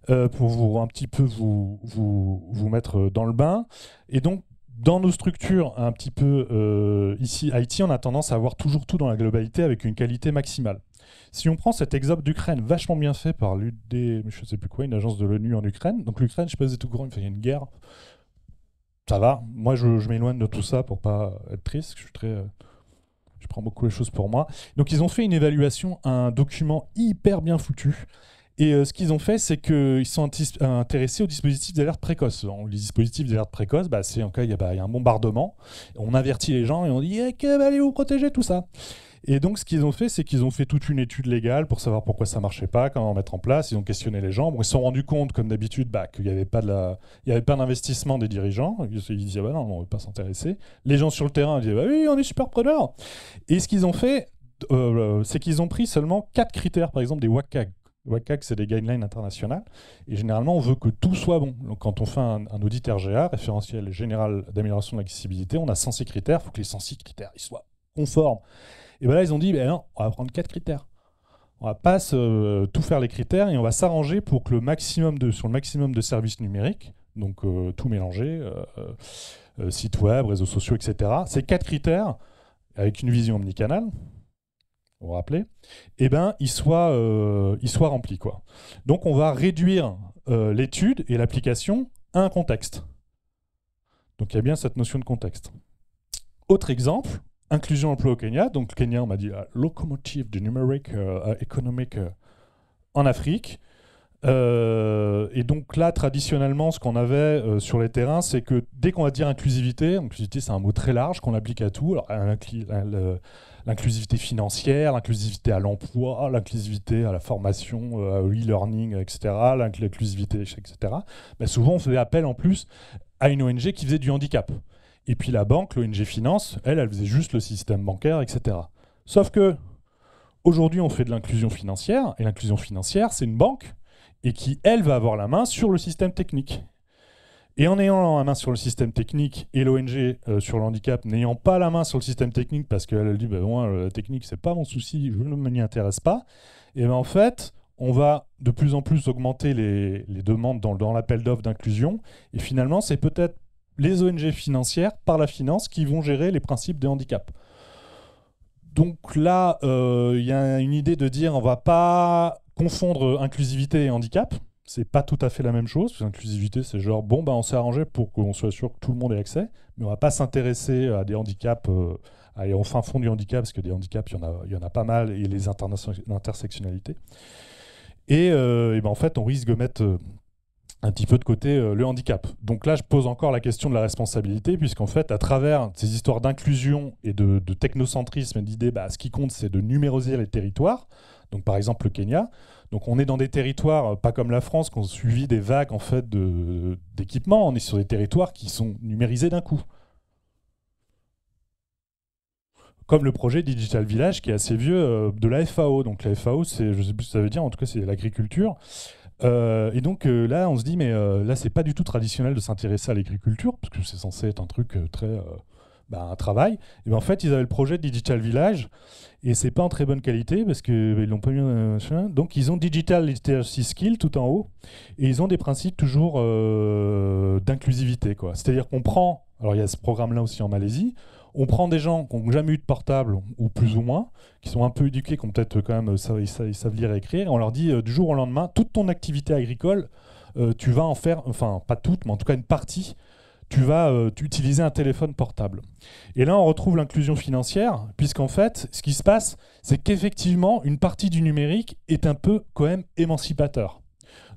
Speaker 1: pour vous un petit peu vous, vous, mettre dans le bain. Et donc, dans nos structures, un petit peu ici, Haïti, on a tendance à avoir toujours tout dans la globalité avec une qualité maximale. Si on prend cet exemple d'Ukraine, vachement bien fait par l'UD, je ne sais plus quoi, une agence de l'ONU en Ukraine. Donc l'Ukraine, je ne sais pas si c'est tout grand, il y a une guerre, ça va. Moi, je, m'éloigne de tout ça pour pas être triste. Je très, euh, je prends beaucoup les choses pour moi. Donc, ils ont fait une évaluation, un document hyper bien foutu. Et euh, ce qu'ils ont fait, c'est qu'ils sont intéressés aux dispositifs d'alerte précoce. Les dispositifs d'alerte précoce, bah, c'est en cas bah, il y, a un bombardement, on avertit les gens et on dit eh, allez vous protéger tout ça. Et donc, ce qu'ils ont fait, c'est qu'ils ont fait toute une étude légale pour savoir pourquoi ça marchait pas, comment mettre en place. Ils ont questionné les gens. ils se sont rendus compte, comme d'habitude, bah, qu'il n'y avait pas de il y avait pas d'investissement des dirigeants. Ils disaient, bah non, on ne veut pas s'intéresser. Les gens sur le terrain disaient, bah oui, on est super preneurs. Et ce qu'ils ont fait, euh, euh, c'est qu'ils ont pris seulement quatre critères, par exemple, des WCAG. WCAG, c'est des guidelines internationales. Et généralement, on veut que tout soit bon. Donc, quand on fait un, audit RGA, référentiel général d'amélioration de l'accessibilité, on a 106 critères. Il faut que les 106 critères ils soient conformes et bien là, ils ont dit, ben on va prendre quatre critères. On va pas euh, tout faire les critères et on va s'arranger pour que le maximum de, sur le maximum de services numériques, donc euh, tout mélanger, euh, site web, réseaux sociaux, etc. Ces quatre critères, avec une vision omnicanale, vous vous rappelez, eh ben, ils soient, remplis. Quoi. Donc on va réduire l'étude et l'application à un contexte. Donc il y a bien cette notion de contexte. Autre exemple, inclusion emploi au Kenya. Donc le Kenya, on m'a dit ah, locomotive du numérique euh, euh, économique euh, en Afrique. et donc là, traditionnellement, ce qu'on avait sur les terrains, c'est que dès qu'on va dire inclusivité, inclusivité c'est un mot très large qu'on applique à tout. L'inclusivité financière, l'inclusivité à l'emploi, l'inclusivité à la formation, à e-learning, etc., l'inclusivité, etc. souvent, on faisait appel en plus à une ONG qui faisait du handicap. Et puis la banque, l'ONG Finance, elle, elle faisait juste le système bancaire, etc. Sauf que aujourd'hui, on fait de l'inclusion financière, et l'inclusion financière, c'est une banque, et qui, elle, va avoir la main sur le système technique. Et en ayant la main sur le système technique et l'ONG euh, sur le handicap n'ayant pas la main sur le système technique parce qu'elle dit ben moi, la technique, c'est pas mon souci, je ne m'y intéresse pas, et eh bien en fait, on va de plus en plus augmenter les, demandes dans, dans l'appel d'offres d'inclusion. Et finalement, c'est peut-être les ONG financières par la finance qui vont gérer les principes des handicaps. Donc là, euh, il y a une idée de dire on va pas confondre inclusivité et handicap. C'est pas tout à fait la même chose. Inclusivité, c'est genre bon, bah, on s'est arrangé pour qu'on soit sûr que tout le monde ait accès, mais on va pas s'intéresser à des handicaps, et euh, à aller au fin fond du handicap, parce que des handicaps, il y, en a, y en a pas mal, et les intersectionnalités. Et, euh, et ben, en fait, on risque de mettre un petit peu de côté euh, le handicap. Donc là, je pose encore la question de la responsabilité, puisqu'en fait, à travers ces histoires d'inclusion et de, technocentrisme et d'idées, bah, ce qui compte, c'est de numériser les territoires. Donc par exemple le Kenya. Donc on est dans des territoires, euh, pas comme la France, qui ont suivi des vagues en fait d'équipements. On est sur des territoires qui sont numérisés d'un coup. Comme le projet Digital Village, qui est assez vieux, euh, de la FAO. Donc la FAO, je je sais plus ce que ça veut dire, en tout cas c'est l'agriculture. Euh, et donc euh, là, on se dit, mais euh, là, c'est pas du tout traditionnel de s'intéresser à l'agriculture, parce que c'est censé être un truc très. Bah, un travail. Et ben en fait, ils avaient le projet Digital Village, et c'est pas en très bonne qualité, parce qu'ils bah, l'ont pas mis. fait. donc, ils ont Digital Literacy Skills tout en haut, et ils ont des principes toujours d'inclusivité. C'est-à-dire qu'on prend. Alors, il y a ce programme-là aussi en Malaisie on prend des gens qui n'ont jamais eu de portable, ou plus ou moins, qui sont un peu éduqués, qui ont peut-être euh, quand même, ils euh, savent lire et écrire, et on leur dit euh, du jour au lendemain, toute ton activité agricole, tu vas en faire, enfin pas toute, mais en tout cas une partie, tu vas utiliser un téléphone portable. Et là, on retrouve l'inclusion financière, puisqu'en fait, ce qui se passe, c'est qu'effectivement, une partie du numérique est un peu quand même émancipateur.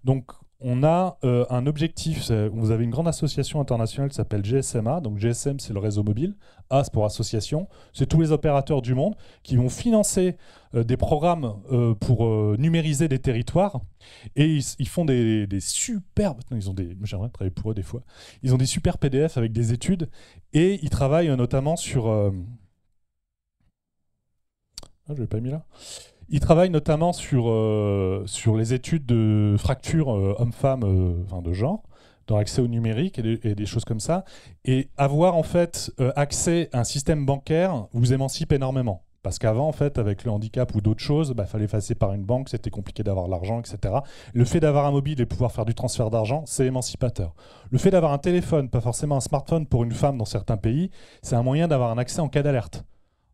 Speaker 1: Donc, on a euh, un objectif. Vous avez une grande association internationale qui s'appelle GSMA. Donc GSM, c'est le réseau mobile. A, c'est pour association. C'est tous les opérateurs du monde qui vont financer euh, des programmes euh, pour numériser des territoires. Et ils, font des, superbes. Ils ont des. J'aimerais travailler pour eux des fois. Ils ont des super PDF avec des études. Et ils travaillent notamment sur. Ah, je l'ai pas mis là. Il travaille notamment sur, euh, sur les études de fractures euh, homme hommes-femmes, euh, de genre, dans l'accès au numérique et, des choses comme ça. Et avoir en fait accès à un système bancaire vous émancipe énormément. Parce qu'avant, en fait, avec le handicap ou d'autres choses, il bah, fallait passer par une banque, c'était compliqué d'avoir l'argent, etc. Le fait d'avoir un mobile et pouvoir faire du transfert d'argent, c'est émancipateur. Le fait d'avoir un téléphone, pas forcément un smartphone pour une femme dans certains pays, c'est un moyen d'avoir un accès en cas d'alerte.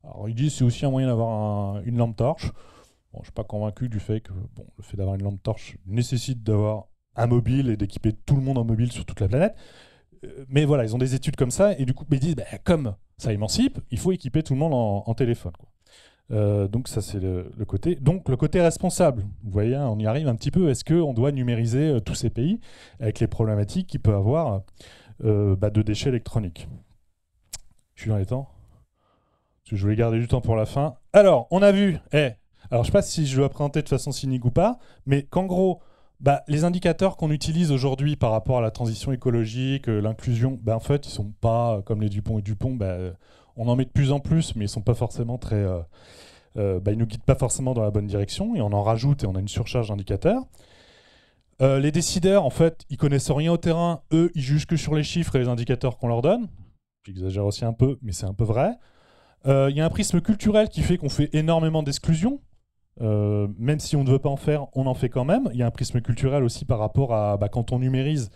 Speaker 1: Alors, il dit c'est aussi un moyen d'avoir une lampe torche je ne suis pas convaincu du fait que bon, le fait d'avoir une lampe torche nécessite d'avoir un mobile et d'équiper tout le monde en mobile sur toute la planète. Euh, mais voilà, ils ont des études comme ça et du coup, ils disent bah, comme ça émancipe, il faut équiper tout le monde en, téléphone. Euh, donc ça c'est le, côté. Donc le côté responsable. Vous voyez, hein, on y arrive un petit peu. Est-ce qu'on doit numériser euh, tous ces pays avec les problématiques qu'il peut avoir bah, de déchets électroniques Je suis dans les temps. Parce que je voulais garder du temps pour la fin. Alors, on a vu, hey, eh, alors, je ne sais pas si je dois présenter de façon cynique ou pas, mais qu'en gros, bah, les indicateurs qu'on utilise aujourd'hui par rapport à la transition écologique, euh, l'inclusion, bah, en fait, ils ne sont pas euh, comme les Dupont et Dupont. Bah, euh, on en met de plus en plus, mais ils sont pas forcément très. ils nous guident pas forcément dans la bonne direction et on en rajoute et on a une surcharge d'indicateurs. les décideurs, en fait, ils connaissent rien au terrain. Eux, ils jugent que sur les chiffres et les indicateurs qu'on leur donne. J'exagère aussi un peu, mais c'est un peu vrai. Il y a un prisme culturel qui fait qu'on fait énormément d'exclusions euh, même si on ne veut pas en faire, on en fait quand même. Il y a un prisme culturel aussi par rapport à bah, quand on numérise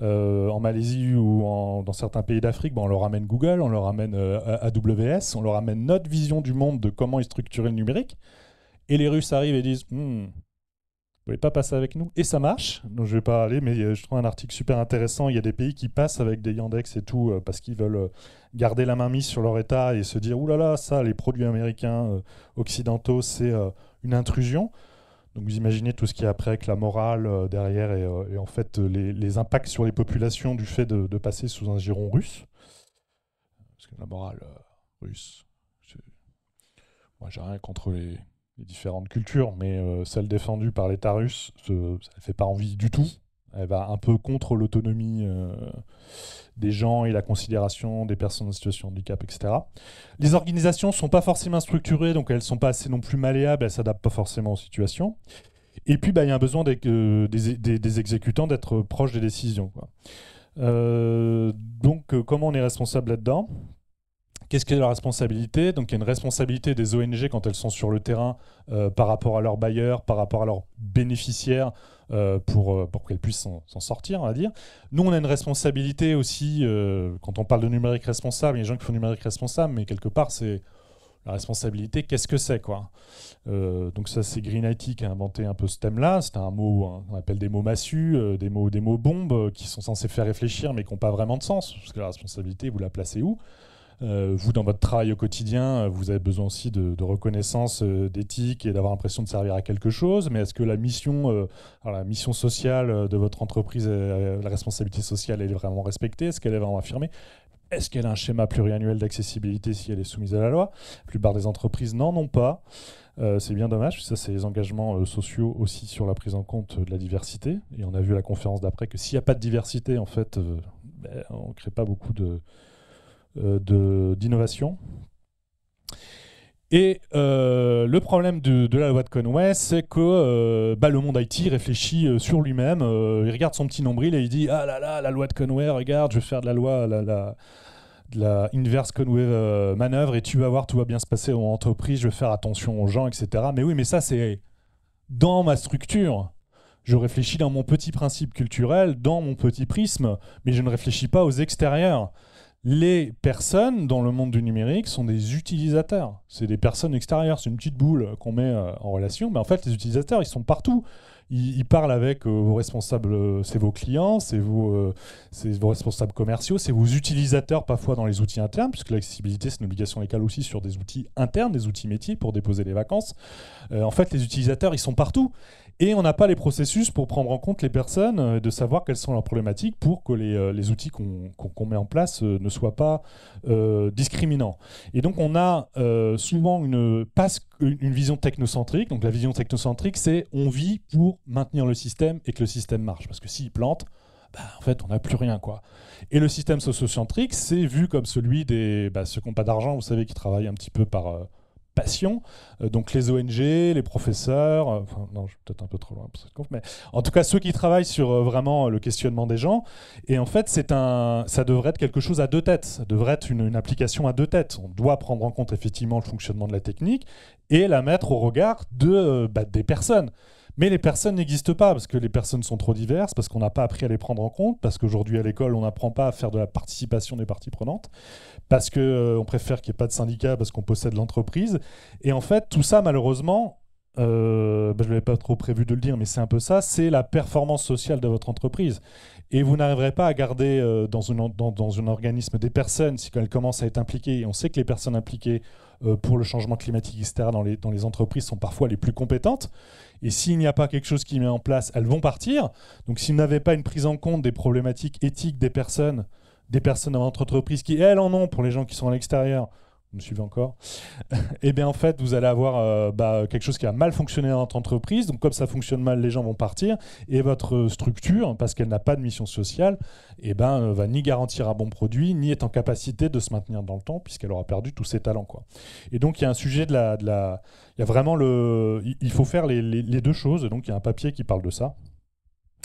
Speaker 1: euh, en Malaisie ou dans certains pays d'Afrique, bah, on leur amène Google, on leur amène euh, AWS, on leur amène notre vision du monde de comment est structuré le numérique. Et les Russes arrivent et disent Vous hmm, Vous pouvez pas passer avec nous. Et ça marche. Donc je vais pas aller, mais je trouve un article super intéressant. Il y a des pays qui passent avec des Yandex et tout parce qu'ils veulent garder la main mise sur leur État et se dire Oulala, là là, ça, les produits américains occidentaux, c'est une intrusion. Donc vous imaginez tout ce qui est après avec la morale euh, derrière euh, et, en fait euh, les, impacts sur les populations du fait de, passer sous un giron russe. Parce que la morale russe, moi j'ai rien contre les, les, différentes cultures, mais celle défendue par l'État russe, ça ne fait pas envie du tout. Elle va un peu contre l'autonomie euh, des gens et la considération des personnes en situation de handicap, etc. Les organisations ne sont pas forcément structurées, donc elles ne sont pas assez non plus malléables, elles ne s'adaptent pas forcément aux situations. Et puis, bah, il y a un besoin des, exécutants d'être proches des décisions. Euh, donc, euh, comment on est responsable là-dedans Qu'est-ce qu'est la responsabilité Donc, il y a une responsabilité des ONG quand elles sont sur le terrain euh, par rapport à leurs bailleurs, par rapport à leurs bénéficiaires, euh, pour, euh, pour qu'elles puissent s'en sortir, on va dire. Nous, on a une responsabilité aussi, quand on parle de numérique responsable, il y a des gens qui font numérique responsable, mais quelque part, c'est la responsabilité, qu'est-ce que c'est quoi Donc ça, c'est Green IT qui a inventé un peu ce thème-là. C'est un mot, qu'on hein, on appelle des mots massus, des mots, des mots bombes, qui sont censés faire réfléchir, mais qui n'ont pas vraiment de sens. Parce que la responsabilité, vous la placez où euh, vous, dans votre travail au quotidien, euh, vous avez besoin aussi de, reconnaissance euh, d'éthique et d'avoir l'impression de servir à quelque chose. Mais est-ce que la mission, la mission sociale de votre entreprise, la responsabilité sociale, est vraiment respectée Est-ce qu'elle est vraiment affirmée est-ce qu'elle a un schéma pluriannuel d'accessibilité si elle est soumise à la loi La plupart des entreprises n'en ont pas. c'est bien dommage, ça c'est les engagements sociaux aussi sur la prise en compte de la diversité. Et on a vu à la conférence d'après que s'il n'y a pas de diversité, en fait, ben, on ne crée pas beaucoup de, euh, d'innovation. Et euh, le problème de, de, la loi de Conway, c'est que euh, bah, le monde IT réfléchit sur lui-même, il regarde son petit nombril et il dit Ah là là, la loi de Conway, regarde, je vais faire de la loi, la, la, de la inverse Conway manœuvre et tu vas voir, tout va bien se passer en entreprise, je vais faire attention aux gens, etc. Mais oui, mais ça, c'est dans ma structure. Je réfléchis dans mon petit principe culturel, dans mon petit prisme, mais je ne réfléchis pas aux extérieurs les personnes dans le monde du numérique sont des utilisateurs. C'est des personnes extérieures. C'est une petite boule qu'on met euh, en relation. Mais en fait, les utilisateurs, ils sont partout. Ils, parlent avec euh, vos responsables, euh, c'est vos clients, c'est vos, vos, responsables commerciaux, c'est vos utilisateurs parfois dans les outils internes, puisque l'accessibilité, c'est une obligation légale aussi sur des outils internes, des outils métiers pour déposer les vacances. en fait, les utilisateurs, ils sont partout. Et on n'a pas les processus pour prendre en compte les personnes euh, et de savoir quelles sont leurs problématiques pour que les, euh, outils qu'on met en place euh, ne soient pas discriminants. Et donc on a souvent une, une vision technocentrique. Donc la vision technocentrique, c'est on vit pour maintenir le système et que le système marche. Parce que s'il plante, bah, en fait, on n'a plus rien. quoi. Et le système sociocentrique, c'est vu comme celui des bah, ceux qui n'ont pas d'argent, vous savez, qui travaillent un petit peu par passion. Euh, donc les ONG, les professeurs, euh, enfin non, je suis peut-être un peu trop loin pour cette conf, mais en tout cas ceux qui travaillent sur euh, vraiment le questionnement des gens. Et en fait, c'est un, ça devrait être quelque chose à deux têtes. Ça devrait être une, application à deux têtes. On doit prendre en compte effectivement le fonctionnement de la technique et la mettre au regard de, bah, des personnes. Mais les personnes n'existent pas parce que les personnes sont trop diverses, parce qu'on n'a pas appris à les prendre en compte, parce qu'aujourd'hui à l'école on n'apprend pas à faire de la participation des parties prenantes, parce qu'on euh, on préfère qu'il n'y ait pas de syndicat, parce qu'on possède l'entreprise. Et en fait, tout ça malheureusement, euh, bah, je n'avais pas trop prévu de le dire, mais c'est un peu ça, c'est la performance sociale de votre entreprise. Et vous n'arriverez pas à garder euh, dans, un organisme des personnes si elles commencent à être impliquées. Et on sait que les personnes impliquées euh, pour le changement climatique, etc., dans les, dans les entreprises sont parfois les plus compétentes. Et s'il n'y a pas quelque chose qui met en place, elles vont partir. Donc s'il n'avait pas une prise en compte des problématiques éthiques des personnes, des personnes dans l'entreprise qui, elles, en ont pour les gens qui sont à l'extérieur, vous me suivez encore [LAUGHS] Eh bien, en fait, vous allez avoir euh, bah, quelque chose qui a mal fonctionné dans votre entreprise. Donc, comme ça fonctionne mal, les gens vont partir. Et votre structure, parce qu'elle n'a pas de mission sociale, eh ben, euh, va ni garantir un bon produit, ni être en capacité de se maintenir dans le temps, puisqu'elle aura perdu tous ses talents. Et donc, il y a un sujet de la. il y a vraiment le. Il faut faire les, deux choses. Donc, il y a un papier qui parle de ça.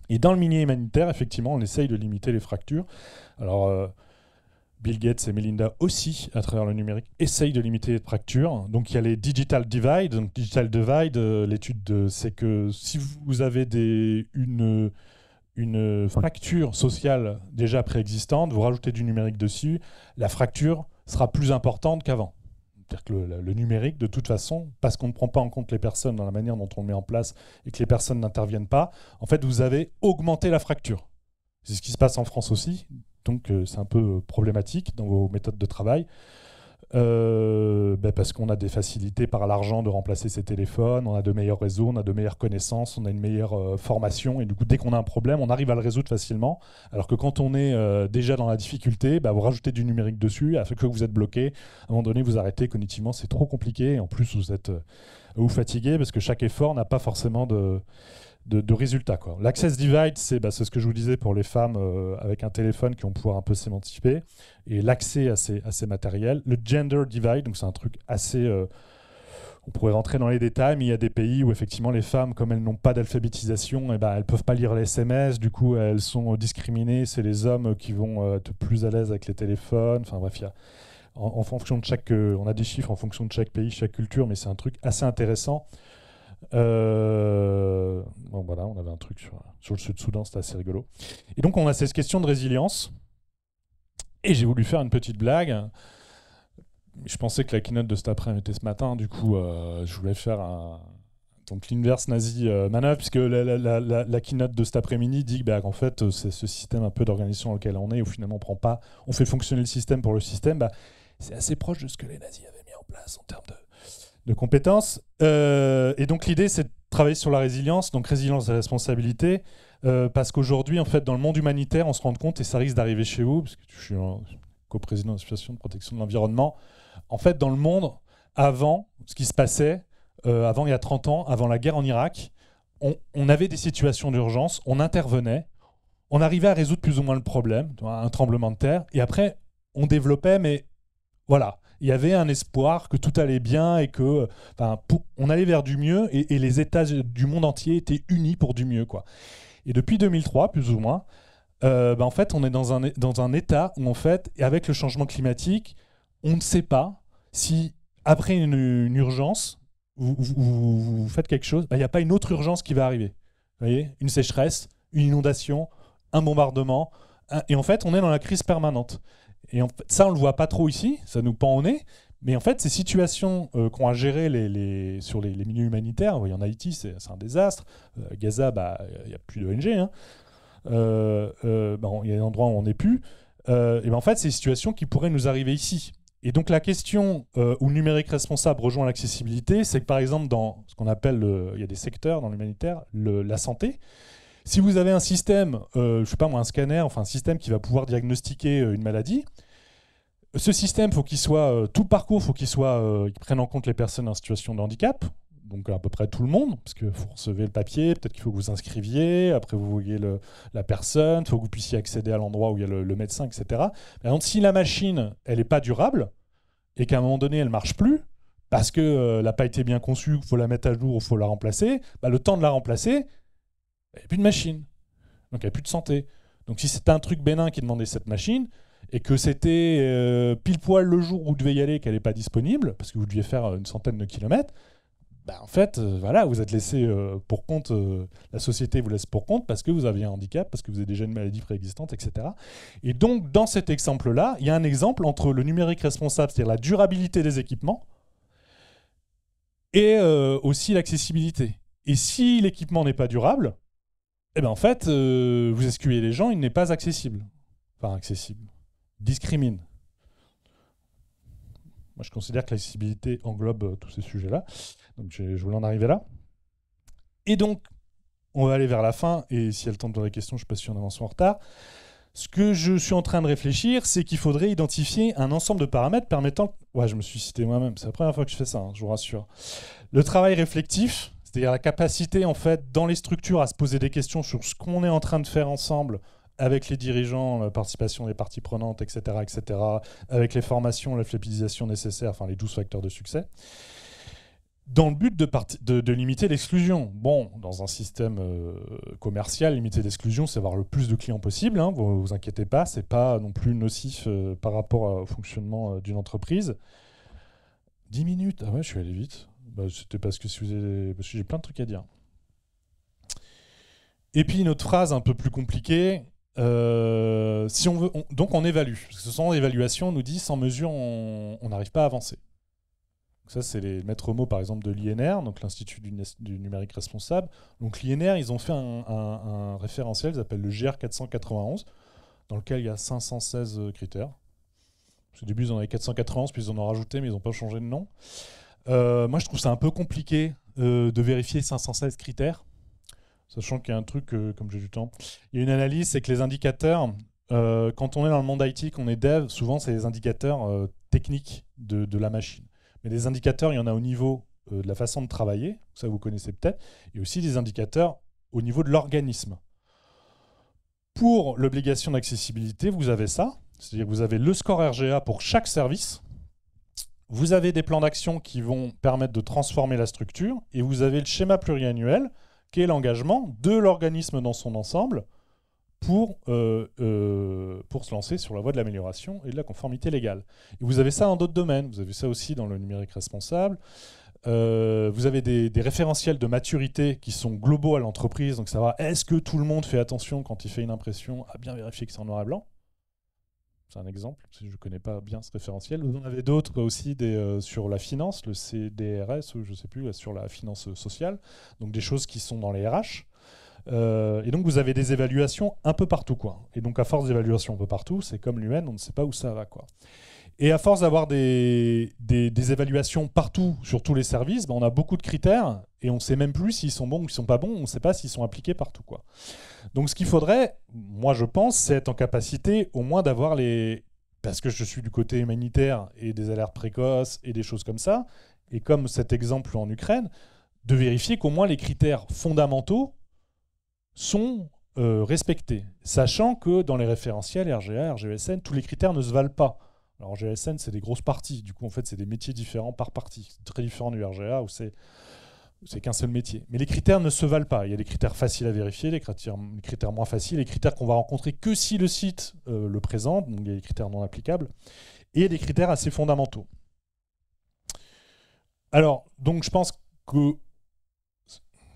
Speaker 1: Et dans le minier humanitaire, effectivement, on essaye de limiter les fractures. Alors. Euh, Bill Gates et Melinda aussi, à travers le numérique, essayent de limiter les fractures. Donc il y a les digital divide. Donc digital divide, euh, l'étude c'est que si vous avez des, une, fracture sociale déjà préexistante, vous rajoutez du numérique dessus, la fracture sera plus importante qu'avant. C'est-à-dire que le, le, numérique, de toute façon, parce qu'on ne prend pas en compte les personnes dans la manière dont on le met en place et que les personnes n'interviennent pas, en fait, vous avez augmenté la fracture. C'est ce qui se passe en France aussi. Donc euh, c'est un peu euh, problématique dans vos méthodes de travail. Euh, ben, parce qu'on a des facilités par l'argent de remplacer ses téléphones, on a de meilleurs réseaux, on a de meilleures connaissances, on a une meilleure formation, et du coup, dès qu'on a un problème, on arrive à le résoudre facilement. Alors que quand on est déjà dans la difficulté, ben, vous rajoutez du numérique dessus, à afin que vous êtes bloqué, à un moment donné, vous arrêtez cognitivement, c'est trop compliqué, en plus, vous êtes fatigué, parce que chaque effort n'a pas forcément de de, de résultats. L'access divide, bah, c'est ce que je vous disais pour les femmes euh, avec un téléphone qui vont pouvoir un peu s'émanciper, et l'accès à ces, à ces matériels. Le gender divide, donc c'est un truc assez... Euh, on pourrait rentrer dans les détails, mais il y a des pays où effectivement les femmes, comme elles n'ont pas d'alphabétisation, et eh ben, elles ne peuvent pas lire les SMS, du coup elles sont discriminées, c'est les hommes qui vont euh, être plus à l'aise avec les téléphones, enfin bref, il y a... En, fonction de chaque, on a des chiffres en fonction de chaque pays, chaque culture, mais c'est un truc assez intéressant euh, bon, voilà, on avait un truc sur, le Sud-Soudan, c'était assez rigolo. Et donc, on a cette question de résilience. Et j'ai voulu faire une petite blague. Je pensais que la keynote de cet après-midi était ce matin. Du coup, euh, je voulais faire un, donc l'inverse nazi manœuvre, euh, puisque la, keynote de cet après-midi dit qu'en bah, fait, c'est ce système un peu d'organisation dans lequel on est, où finalement on prend pas, on fait fonctionner le système pour le système, bah, c'est assez proche de ce que les nazis avaient mis en place en termes de de compétences. Euh, et donc l'idée, c'est de travailler sur la résilience, donc résilience et responsabilité, euh, parce qu'aujourd'hui, en fait, dans le monde humanitaire, on se rend compte, et ça risque d'arriver chez vous, parce que je suis coprésident de l'association de protection de l'environnement, en fait, dans le monde, avant, ce qui se passait, euh, avant il y a 30 ans, avant la guerre en Irak, on, on avait des situations d'urgence, on intervenait, on arrivait à résoudre plus ou moins le problème, un tremblement de terre, et après, on développait, mais voilà, il y avait un espoir que tout allait bien et que euh, enfin, on allait vers du mieux et, les États du monde entier étaient unis pour du mieux. Quoi. Et depuis 2003, plus ou moins, euh, ben, en fait, on est dans un, dans un état où, en fait, avec le changement climatique, on ne sait pas si, après une, urgence, vous, faites quelque chose, ben, il n'y a pas une autre urgence qui va arriver. Vous voyez Une sécheresse, une inondation, un bombardement. Et en fait, on est dans la crise permanente. Et ça, on le voit pas trop ici, ça nous pend au nez. Mais en fait, ces situations euh, qu'on a à gérer les, sur les, milieux humanitaires, voyez, en Haïti, c'est un désastre. Euh, Gaza, Gaza, bah, il n'y a plus d'ONG. Hein. Euh, bah, il y a des endroits où on n'est plus. et ben, en fait, c'est des situations qui pourraient nous arriver ici. Et donc la question où le numérique responsable rejoint l'accessibilité, c'est que par exemple dans ce qu'on appelle, il y a des secteurs dans l'humanitaire, la santé, si vous avez un système, je euh, je sais pas moi, un scanner, enfin un système qui va pouvoir diagnostiquer euh, une maladie, ce système, faut qu'il soit euh, tout le parcours, faut qu'il soit, prenne en compte les personnes en situation de handicap, donc à peu près tout le monde, parce que vous recevez le papier, peut-être qu'il faut que vous inscriviez, après vous voyez la personne, il faut que vous puissiez accéder à l'endroit où il y a le, médecin, etc. Mais si la machine, elle n'est pas durable, et qu'à un moment donné, elle marche plus, parce qu'elle n'a pas été bien conçue, qu'il faut la mettre à jour, il faut la remplacer, bah, le temps de la remplacer, il n'y a plus de machine. Donc il n'y a plus de santé. Donc si c'était un truc bénin qui demandait cette machine, et que c'était euh, pile poil le jour où vous devez y aller, qu'elle n'est pas disponible, parce que vous deviez faire euh, une centaine de kilomètres, bah, en fait, euh, voilà, vous êtes laissé pour compte, la société vous laisse pour compte parce que vous avez un handicap, parce que vous avez déjà une maladie préexistante, etc. Et donc, dans cet exemple-là, il y a un exemple entre le numérique responsable, c'est-à-dire la durabilité des équipements, et aussi l'accessibilité. Et si l'équipement n'est pas durable, eh bien, en fait, euh, vous excluez les gens, il n'est pas accessible. Enfin, accessible. Discrimine. Moi, je considère que l'accessibilité englobe euh, tous ces sujets-là. Donc, je, voulais en arriver là. Et donc, on va aller vers la fin, et si elle tombe dans les questions, je ne sais pas si on avance en retard. Ce que je suis en train de réfléchir, c'est qu'il faudrait identifier un ensemble de paramètres permettant. Ouais, je me suis cité moi-même, c'est la première fois que je fais ça, hein, je vous rassure. Le travail réflectif, c'est-à-dire la capacité, en fait, dans les structures à se poser des questions sur ce qu'on est en train de faire ensemble avec les dirigeants, la participation des parties prenantes, etc., etc., avec les formations, la flexibilisation nécessaire, enfin les 12 facteurs de succès dans le but de, limiter l'exclusion. Bon, dans un système euh, commercial, limiter l'exclusion, c'est avoir le plus de clients possible. Hein, vous, vous inquiétez pas, c'est pas non plus nocif euh, par rapport au fonctionnement euh, d'une entreprise. 10 minutes, ah ouais, je suis allé vite. Bah, c'était parce que si vous avez... parce que j'ai plein de trucs à dire. Et puis une autre phrase un peu plus compliquée. Euh, si on veut, donc on évalue. Parce que sans évaluations, on nous dit sans mesure, on n'arrive pas à avancer. Donc ça, c'est les maîtres mots, par exemple, de l'INR, donc l'Institut du, numérique responsable. Donc l'INR, ils ont fait un, un référentiel, ils appellent le GR491, dans lequel il y a 516 critères. Au début, ils en avaient 491, puis ils en ont rajouté, mais ils n'ont pas changé de nom. Euh, moi, je trouve ça un peu compliqué euh, de vérifier 516 critères, sachant qu'il y a un truc, euh, comme j'ai du temps, il y a une analyse, c'est que les indicateurs, quand on est dans le monde IT, qu'on est dev, souvent, c'est les indicateurs techniques de, la machine. Mais des indicateurs, il y en a au niveau de la façon de travailler, ça vous connaissez peut-être, et aussi des indicateurs au niveau de l'organisme. Pour l'obligation d'accessibilité, vous avez ça, c'est-à-dire que vous avez le score RGA pour chaque service, vous avez des plans d'action qui vont permettre de transformer la structure et vous avez le schéma pluriannuel qui est l'engagement de l'organisme dans son ensemble pour, euh, euh, pour se lancer sur la voie de l'amélioration et de la conformité légale. vous avez ça dans d'autres domaines, vous avez ça aussi dans le numérique responsable. Euh, vous avez des, des, référentiels de maturité qui sont globaux à l'entreprise, donc savoir est-ce que tout le monde fait attention quand il fait une impression à bien vérifier que c'est en noir et blanc c'est un exemple, je ne connais pas bien ce référentiel. Vous en avez d'autres aussi euh, sur la finance, le CDRS, ou je ne sais plus, sur la finance sociale, donc des choses qui sont dans les RH. Euh, et donc vous avez des évaluations un peu partout. Quoi. Et donc à force d'évaluations un peu partout, c'est comme l'UN, on ne sait pas où ça va. Quoi. Et à force d'avoir des, des, évaluations partout sur tous les services, ben, on a beaucoup de critères et on ne sait même plus s'ils sont bons ou s'ils sont pas bons, on ne sait pas s'ils sont appliqués partout. Quoi. Donc ce qu'il faudrait, moi je pense, c'est être en capacité au moins d'avoir les... Parce que je suis du côté humanitaire et des alertes précoces et des choses comme ça, et comme cet exemple en Ukraine, de vérifier qu'au moins les critères fondamentaux sont euh, respectés, sachant que dans les référentiels RGA, RGESN, tous les critères ne se valent pas. Alors GSN, c'est des grosses parties. Du coup, en fait, c'est des métiers différents par partie. C'est très différent du RGA où c'est c'est qu'un seul métier. Mais les critères ne se valent pas. Il y a des critères faciles à vérifier, des critères, moins faciles, des critères qu'on va rencontrer que si le site euh, le présente, donc il y a des critères non applicables, et des critères assez fondamentaux. Alors, donc je pense que, je ne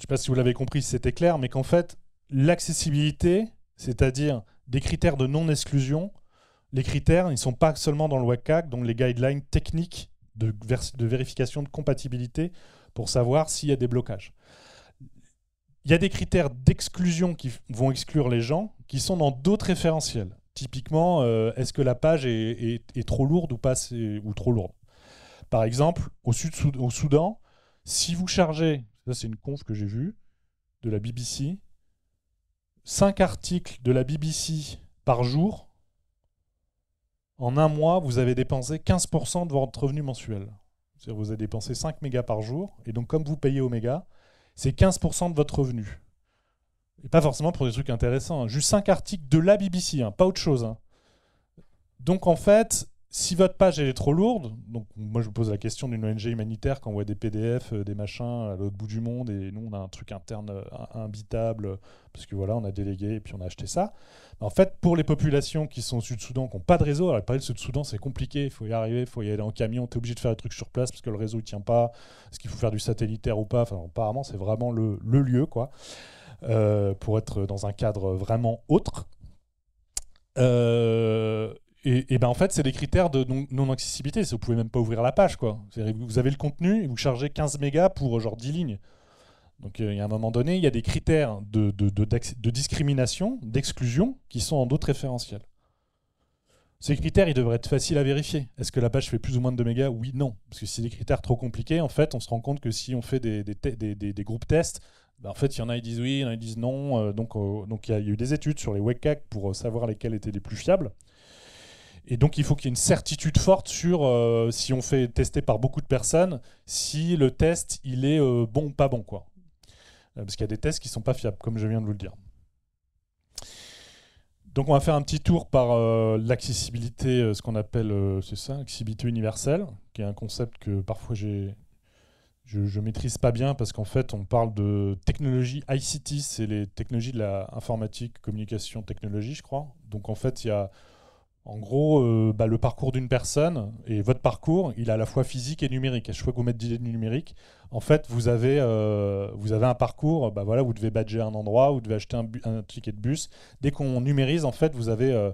Speaker 1: sais pas si vous l'avez compris, si c'était clair, mais qu'en fait, l'accessibilité, c'est-à-dire des critères de non-exclusion, les critères, ils ne sont pas seulement dans le WCAG, donc les guidelines techniques de, vérification de compatibilité pour savoir s'il y a des blocages. Il y a des critères d'exclusion qui vont exclure les gens qui sont dans d'autres référentiels. Typiquement, euh, est-ce que la page est, trop lourde ou pas ou trop lourde Par exemple, au, au Soudan, si vous chargez, ça c'est une conf que j'ai vue de la BBC, 5 articles de la BBC par jour, en un mois, vous avez dépensé 15% de votre revenu mensuel. vous avez dépensé 5 mégas par jour, et donc comme vous payez Oméga, c'est 15% de votre revenu. Et pas forcément pour des trucs intéressants, hein. juste 5 articles de la BBC, hein, pas autre chose. Hein. Donc en fait, si votre page elle est trop lourde, donc moi je me pose la question d'une ONG humanitaire quand on voit des PDF, euh, des machins à l'autre bout du monde, et nous on a un truc interne euh, imbitable, euh, parce que voilà, on a délégué et puis on a acheté ça. En fait, pour les populations qui sont au Sud-Soudan, qui n'ont pas de réseau, alors le Sud-Soudan c'est compliqué, il faut y arriver, il faut y aller en camion, tu es obligé de faire des trucs sur place parce que le réseau ne tient pas, est-ce qu'il faut faire du satellitaire ou pas, enfin, apparemment c'est vraiment le, lieu quoi, pour être dans un cadre vraiment autre. Euh, et, ben, en fait, c'est des critères de non-accessibilité. vous vous pouvez même pas ouvrir la page. quoi. Vous avez le contenu et vous chargez 15 mégas pour euh, genre 10 lignes. Donc euh, il y a un moment donné, il y a des critères de, discrimination, d'exclusion, qui sont en d'autres référentiels. Ces critères, ils devraient être faciles à vérifier. Est-ce que la page fait plus ou moins de 2 mégas Oui, non. Parce que si c'est des critères trop compliqués, en fait, on se rend compte que si on fait des, des, groupes tests, ben, en fait, il y en a qui disent oui, il y en a qui disent non. Euh, donc il donc, y, y, a eu des études sur les WCAG pour savoir lesquels étaient les plus fiables. Et donc il faut qu'il y ait une certitude forte sur euh, si on fait tester par beaucoup de personnes, si le test il est euh, bon ou pas bon. Quoi. Euh, parce qu'il y a des tests qui ne sont pas fiables, comme je viens de vous le dire. Donc on va faire un petit tour par l'accessibilité, ce qu'on appelle, c'est ça, l'accessibilité universelle, qui est un concept que parfois j'ai, je, ne maîtrise pas bien parce qu'en fait on parle de technologie ICT, c'est les technologies de la informatique, communication, technologie, je crois. Donc en fait il y a en gros, euh, bah, le parcours d'une personne et votre parcours, il est à la fois physique et numérique. à chaque fois que vous mettez du numérique. En fait, vous avez, euh, vous avez un parcours, bah, voilà, vous devez badger un endroit, vous devez acheter un, ticket de bus. Dès qu'on numérise, en fait, vous avez, euh,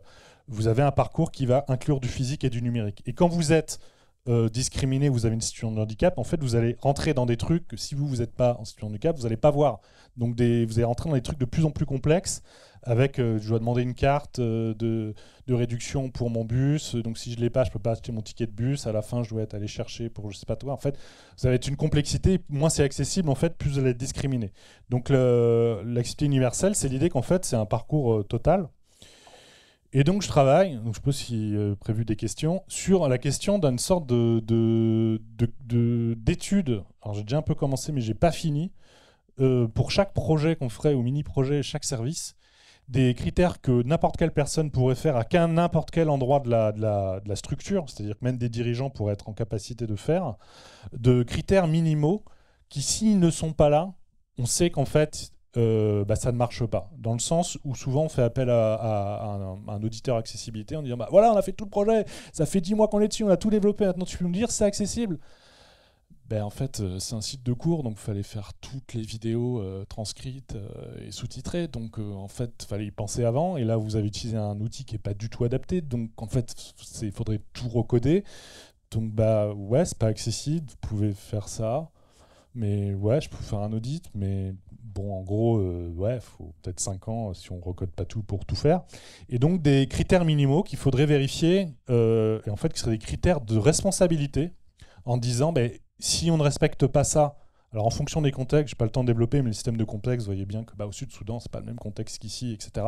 Speaker 1: vous avez un parcours qui va inclure du physique et du numérique. Et quand vous êtes discriminé, vous avez une situation de handicap, en fait, vous allez rentrer dans des trucs que si vous, vous n'êtes pas en situation de handicap, vous n'allez pas voir. Donc, vous allez rentrer dans des trucs de plus en plus complexes avec euh, je dois demander une carte euh, de, réduction pour mon bus. Donc si je ne l'ai pas, je ne peux pas acheter mon ticket de bus. À la fin, je dois être allé chercher pour je sais pas quoi. En fait, ça va être une complexité. Moins c'est accessible, en fait, plus vous allez être discriminé. Donc l'accessibilité universelle, c'est l'idée qu'en fait, c'est un parcours euh, total. Et donc je travaille, donc je peux si prévu des questions, sur la question d'une sorte de, d'étude. Alors j'ai déjà un peu commencé, mais j'ai pas fini. pour chaque projet qu'on ferait, ou mini-projet, chaque service, des critères que n'importe quelle personne pourrait faire à qu'un n'importe quel endroit de la, de la, structure, c'est-à-dire que même des dirigeants pourraient être en capacité de faire, de critères minimaux qui, s'ils ne sont pas là, on sait qu'en fait, euh, bah, ça ne marche pas. Dans le sens où souvent on fait appel à, un, auditeur accessibilité en disant bah, voilà, on a fait tout le projet, ça fait 10 mois qu'on est dessus, on a tout développé, maintenant tu peux nous dire c'est accessible ben en fait, euh, c'est un site de cours, donc il fallait faire toutes les vidéos euh, transcrites euh, et sous-titrées. Donc en fait, il fallait y penser avant. Et là, vous avez utilisé un outil qui n'est pas du tout adapté. Donc en fait, il faudrait tout recoder. Donc bah ouais, c'est pas accessible. Vous pouvez faire ça. Mais ouais, je peux faire un audit. Mais bon, en gros, ouais, faut peut-être 5 ans si on recode pas tout pour tout faire. Et donc des critères minimaux qu'il faudrait vérifier. et en fait, qui seraient des critères de responsabilité en disant. ben si on ne respecte pas ça, alors en fonction des contextes, j'ai pas le temps de développer, mais le système de contexte, vous voyez bien que bah, au Sud-Soudan, c'est pas le même contexte qu'ici, etc.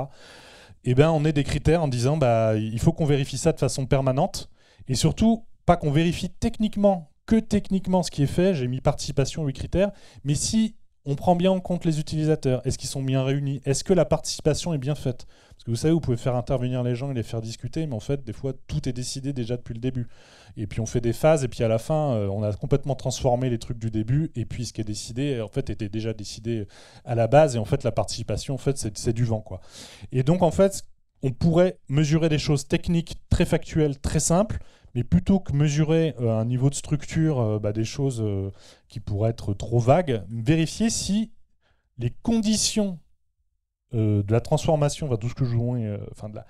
Speaker 1: Eh bien, on est des critères en disant bah, il faut qu'on vérifie ça de façon permanente, et surtout, pas qu'on vérifie techniquement, que techniquement ce qui est fait, j'ai mis participation, huit critères, mais si on prend bien en compte les utilisateurs, est-ce qu'ils sont bien réunis, est-ce que la participation est bien faite vous savez, vous pouvez faire intervenir les gens et les faire discuter, mais en fait, des fois, tout est décidé déjà depuis le début. Et puis on fait des phases, et puis à la fin, euh, on a complètement transformé les trucs du début, et puis ce qui est décidé, en fait, était déjà décidé à la base, et en fait, la participation, en fait, c'est du vent, quoi. Et donc, en fait, on pourrait mesurer des choses techniques très factuelles, très simples, mais plutôt que mesurer euh, un niveau de structure, euh, bah, des choses qui pourraient être trop vagues, vérifier si les conditions euh, de la transformation va tout ce que je euh, enfin de la,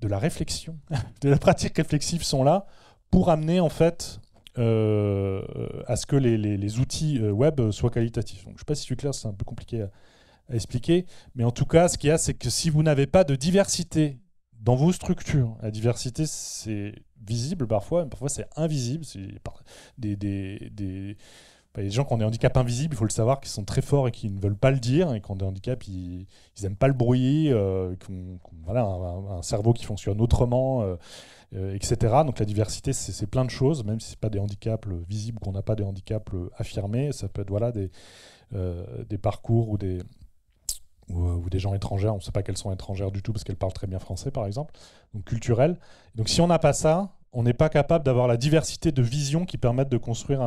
Speaker 1: de la réflexion, [LAUGHS] de la pratique réflexive sont là pour amener en fait euh, à ce que les, outils web soient qualitatifs. je ne sais pas si tu clair, c'est un peu compliqué à, expliquer, mais en tout cas, ce qu'il y a, c'est que si vous n'avez pas de diversité dans vos structures, la diversité, c'est visible parfois, mais parfois c'est invisible, c'est des les gens qui ont des handicaps invisibles, il faut le savoir, qui sont très forts et qui ne veulent pas le dire, et qui ont des handicaps, ils n'aiment pas le bruit, euh, voilà, un, cerveau qui fonctionne autrement, euh, euh, etc. Donc la diversité, c'est plein de choses, même si ce pas des handicaps visibles, qu'on n'a pas des handicaps affirmés, ça peut être voilà, des, des parcours ou des, ou, des gens étrangers. on ne sait pas qu'elles sont étrangères du tout parce qu'elles parlent très bien français par exemple, donc culturel. Donc si on n'a pas ça, on n'est pas capable d'avoir la diversité de visions qui permettent de construire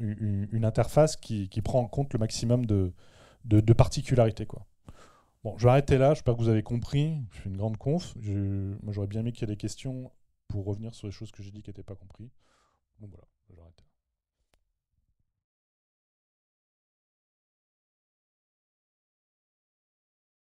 Speaker 1: une, interface qui, prend en compte le maximum de, particularités. Quoi. Bon, je vais arrêter là, j'espère que vous avez compris, je suis une grande conf, j'aurais bien aimé qu'il y ait des questions pour revenir sur les choses que j'ai dit qui n'étaient pas comprises. voilà.